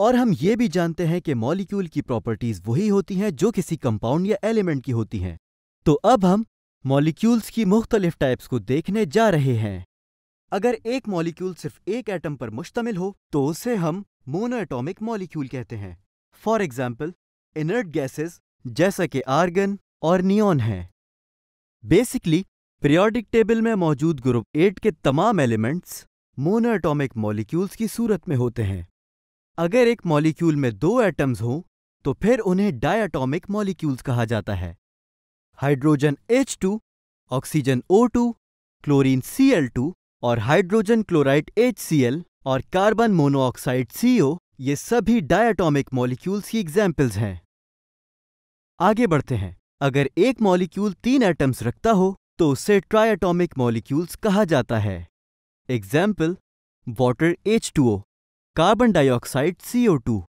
और हम ये भी जानते हैं कि मॉलिक्यूल की प्रॉपर्टीज वही होती हैं जो किसी कंपाउंड या एलिमेंट की होती हैं तो अब हम मॉलिक्यूल्स की मुख्तलिफ टाइप्स को देखने जा रहे हैं अगर एक मॉलिक्यूल सिर्फ एक एटम पर मुश्तमिल हो तो उसे हम मोनोएटॉमिक मॉलिक्यूल कहते हैं फॉर एग्जाम्पल इनर्ट गैसेस जैसा कि आर्गन और नियॉन है बेसिकली पीरियोडिक टेबल में मौजूद ग्रुप एट के तमाम एलिमेंट्स मोनोएटॉमिक मॉलिक्यूल्स की सूरत में होते हैं अगर एक मॉलिक्यूल में दो एटम्स हों तो फिर उन्हें डायटोमिक मॉलिक्यूल्स कहा जाता है hydrogen H two oxygen O two chlorine two और hydrogen chloride H C L और कार्बन मोनोऑक्साइड सी ओ ये सभी डायटोमिक मॉलिक्यूल्स की एग्जाम्पल्स हैं आगे बढ़ते हैं अगर एक मॉलिक्यूल तीन एटम्स रखता हो तो उसे ट्राइटॉमिक मॉलिक्यूल्स कहा जाता है example water O carbon dioxide CO2।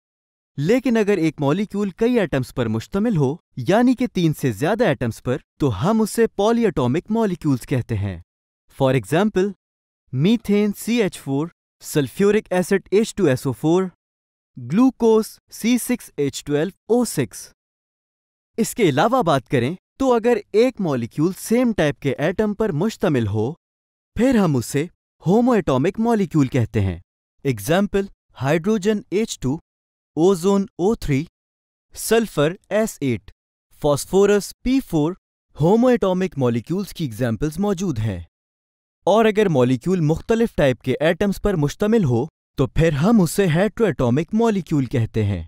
लेकिन अगर एक मॉलिक्यूल कई एटम्स पर मुश्तमिल हो यानी कि तीन से ज्यादा एटम्स पर तो हम उसे पॉलीएटॉमिक मॉलिक्यूल्स कहते हैं for example methane C H four sulphuric acid H two SO four glucose C six H twelve O six इसके अलावा बात करें तो अगर एक मॉलिक्यूल सेम टाइप के एटम पर मुश्तमिल हो फिर हम उसे होमोएटॉमिक मॉलिक्यूल कहते हैं example hydrogen H two ozone O three sulphur S eight phosphorus P four homoatomic molecules की एग्जाम्पल्स मौजूद हैं और अगर मॉलिक्यूल मुख्तलिफ टाइप के एटम्स पर मुश्तमिल हो तो फिर हम उसे हेट्रोएटॉमिक मॉलिक्यूल कहते हैं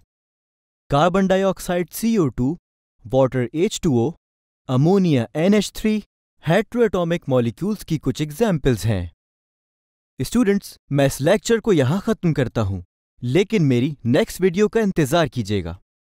carbon dioxide CO2, water H2O, ammonia NH3 heteroatomic molecules की कुछ एग्जाम्पल्स हैं स्टूडेंट्स मैं इस लेक्चर को यहाँ ख़त्म करता हूँ लेकिन मेरी नेक्स्ट वीडियो का इंतज़ार कीजिएगा